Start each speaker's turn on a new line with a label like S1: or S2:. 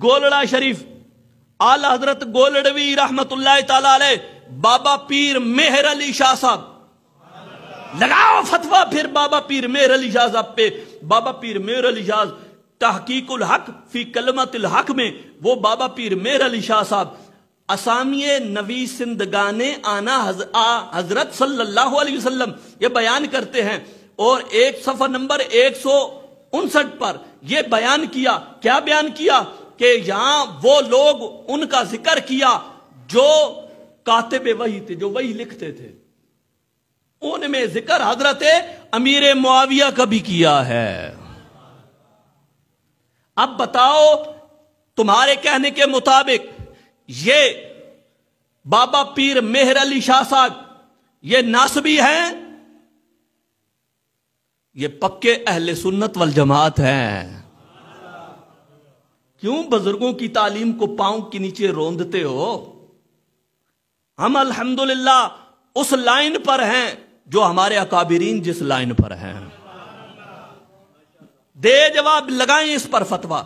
S1: गोलड़ा शरीफ आल हजरत गोलड़वी रहमत बाबा पीर मेहर अली शाह साहब लगाओ फतवा फिर बाबा पीर मेहर अली शाह साहब पे बाबा पीर मेहर अली शाह तहकीकुल हक फी कलमतुल हक में वो बाबा पीर मेहर अली शाह साहब असामिय नवी सिंध गाने आना हज, आ, हजरत सल्लल्लाहु अलैहि वसल्लम ये बयान करते हैं और एक सफर नंबर एक सौ उनसठ पर यह बयान किया क्या बयान किया कि यहां वो लोग उनका जिक्र किया जो कातिब वही थे जो वही लिखते थे उनमें जिक्र हजरत अमीर मुआविया का भी किया है अब बताओ तुम्हारे कहने के मुताबिक ये बाबा पीर मेहर अली शाह साहब ये नासबी हैं ये पक्के अहले सुन्नत वल जमात हैं क्यों बुजुर्गों की तालीम को पांव के नीचे रोंदते हो हम अल्हम्दुलिल्लाह उस लाइन पर हैं जो हमारे अकाबरीन जिस लाइन पर हैं दे जवाब लगाएं इस पर फतवा